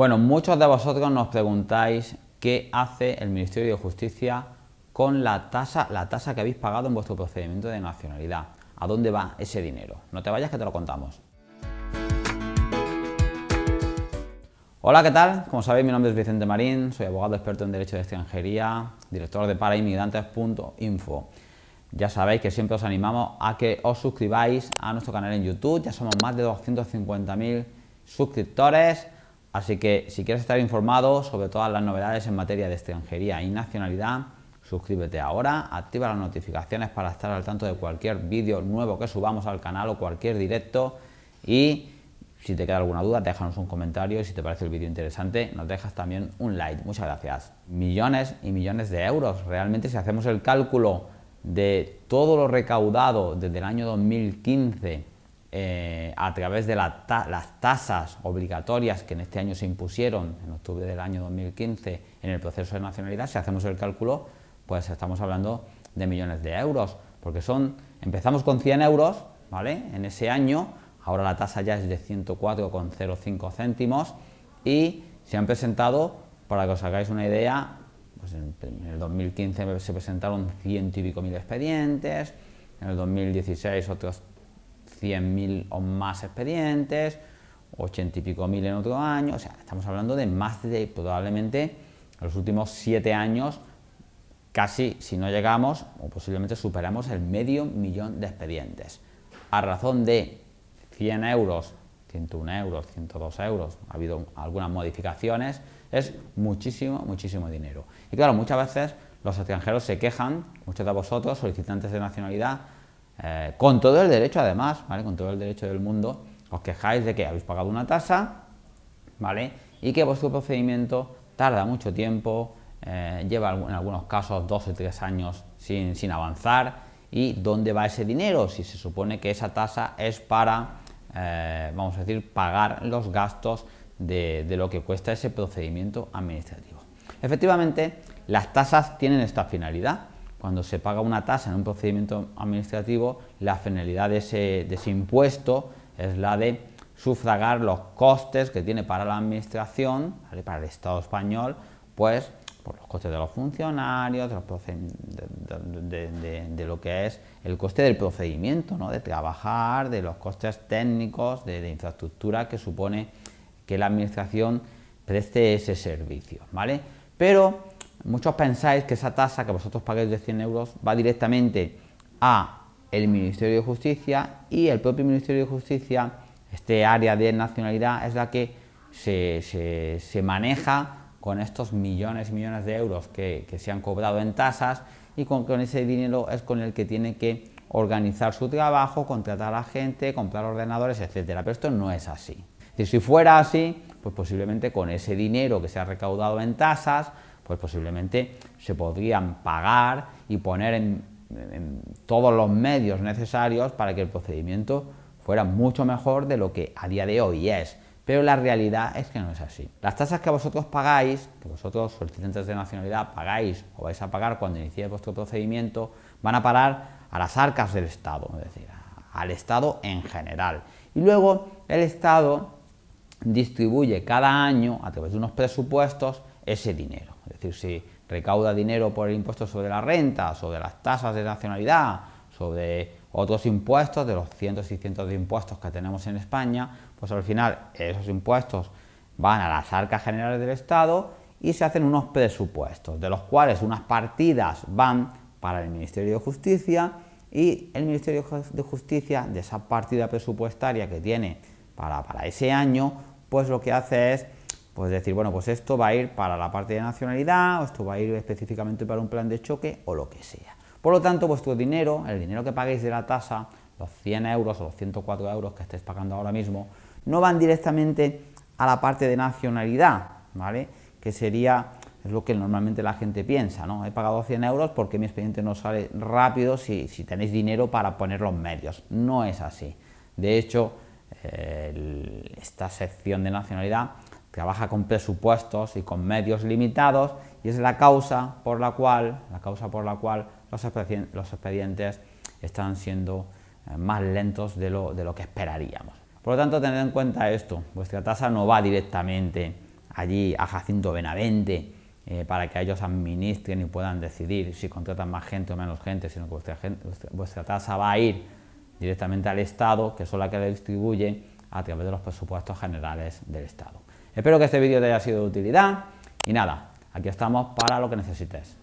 Bueno, muchos de vosotros nos preguntáis qué hace el Ministerio de Justicia con la tasa, la tasa que habéis pagado en vuestro procedimiento de nacionalidad. ¿A dónde va ese dinero? No te vayas que te lo contamos. Hola, ¿qué tal? Como sabéis, mi nombre es Vicente Marín, soy abogado experto en Derecho de Extranjería, director de parainmigrantes.info. Ya sabéis que siempre os animamos a que os suscribáis a nuestro canal en YouTube, ya somos más de 250.000 suscriptores Así que si quieres estar informado sobre todas las novedades en materia de extranjería y nacionalidad, suscríbete ahora, activa las notificaciones para estar al tanto de cualquier vídeo nuevo que subamos al canal o cualquier directo y si te queda alguna duda, déjanos un comentario y si te parece el vídeo interesante, nos dejas también un like. Muchas gracias. Millones y millones de euros. Realmente si hacemos el cálculo de todo lo recaudado desde el año 2015 eh, a través de las tasas obligatorias que en este año se impusieron, en octubre del año 2015, en el proceso de nacionalidad, si hacemos el cálculo, pues estamos hablando de millones de euros, porque son, empezamos con 100 euros, ¿vale? En ese año, ahora la tasa ya es de 104,05 céntimos y se han presentado, para que os hagáis una idea, pues en, el 2015 se presentaron ciento y pico mil expedientes, en el 2016 otros 100.000 o más expedientes, 80 y pico mil en otro año, o sea, estamos hablando de más de probablemente en los últimos 7 años, casi si no llegamos o posiblemente superamos el medio millón de expedientes. A razón de 100 euros, 101 euros, 102 euros, ha habido algunas modificaciones, es muchísimo, muchísimo dinero. Y claro, muchas veces los extranjeros se quejan, muchos de vosotros, solicitantes de nacionalidad, eh, con todo el derecho, además, ¿vale? Con todo el derecho del mundo, os quejáis de que habéis pagado una tasa, ¿vale? Y que vuestro procedimiento tarda mucho tiempo, eh, lleva en algunos casos dos o tres años sin, avanzar. ¿Y dónde va ese dinero? Si se supone que esa tasa es para, eh, vamos a decir, pagar los gastos de lo que cuesta ese procedimiento administrativo. Efectivamente, las tasas tienen esta finalidad, cuando se paga una tasa en un procedimiento administrativo, la finalidad de ese, impuesto es la de sufragar los costes que tiene para la administración, para el Estado español, pues por los costes de los funcionarios, de, los de, lo que es el coste del procedimiento, ¿no? de trabajar, de los costes técnicos, de, infraestructura que supone que la administración preste ese servicio. ¿vale? Pero Muchos pensáis que esa tasa que vosotros pagáis de 100 euros va directamente a el Ministerio de Justicia y el propio Ministerio de Justicia, este área de nacionalidad, es la que se, maneja con estos millones y millones de euros que, se han cobrado en tasas y con, ese dinero es con el que tiene que organizar su trabajo, contratar a gente, comprar ordenadores, etcétera. Pero esto no es así. si fuera así, pues posiblemente con ese dinero que se ha recaudado en tasas, pues posiblemente se podrían pagar y poner en, todos los medios necesarios para que el procedimiento fuera mucho mejor de lo que a día de hoy es. Pero la realidad es que no es así. Las tasas que vosotros pagáis, que vosotros solicitantes de nacionalidad pagáis o vais a pagar cuando iniciéis vuestro procedimiento, van a parar a las arcas del Estado, es decir, al Estado en general. Y luego el Estado distribuye cada año, a través de unos presupuestos, ese dinero. Es decir, si recauda dinero por el impuesto sobre la renta, sobre las tasas de nacionalidad, sobre otros impuestos, de los cientos y cientos de impuestos que tenemos en España, pues al final esos impuestos van a las arcas generales del Estado y se hacen unos presupuestos, de los cuales unas partidas van para el Ministerio de Justicia y el Ministerio de Justicia de esa partida presupuestaria que tiene para, ese año, pues lo que hace es pues decir, bueno, pues esto va a ir para la parte de nacionalidad, o esto va a ir específicamente para un plan de choque, o lo que sea. Por lo tanto, vuestro dinero, el dinero que paguéis de la tasa, los 100 euros o los 104 euros que estéis pagando ahora mismo, no van directamente a la parte de nacionalidad, ¿vale? Que sería, es lo que normalmente la gente piensa, ¿no? He pagado 100 euros porque mi expediente no sale rápido si, tenéis dinero para poner los medios. No es así. De hecho, esta sección de nacionalidad trabaja con presupuestos y con medios limitados y es la causa por la cual, la causa por la cual los, expedientes, están siendo eh, más lentos de lo, que esperaríamos. Por lo tanto, tened en cuenta esto, vuestra tasa no va directamente allí a Jacinto Benavente eh, para que ellos administren y puedan decidir si contratan más gente o menos gente, sino que vuestra, vuestra tasa va a ir directamente al Estado, que es la que la distribuye a través de los presupuestos generales del Estado. Espero que este vídeo te haya sido de utilidad y nada, aquí estamos para lo que necesites.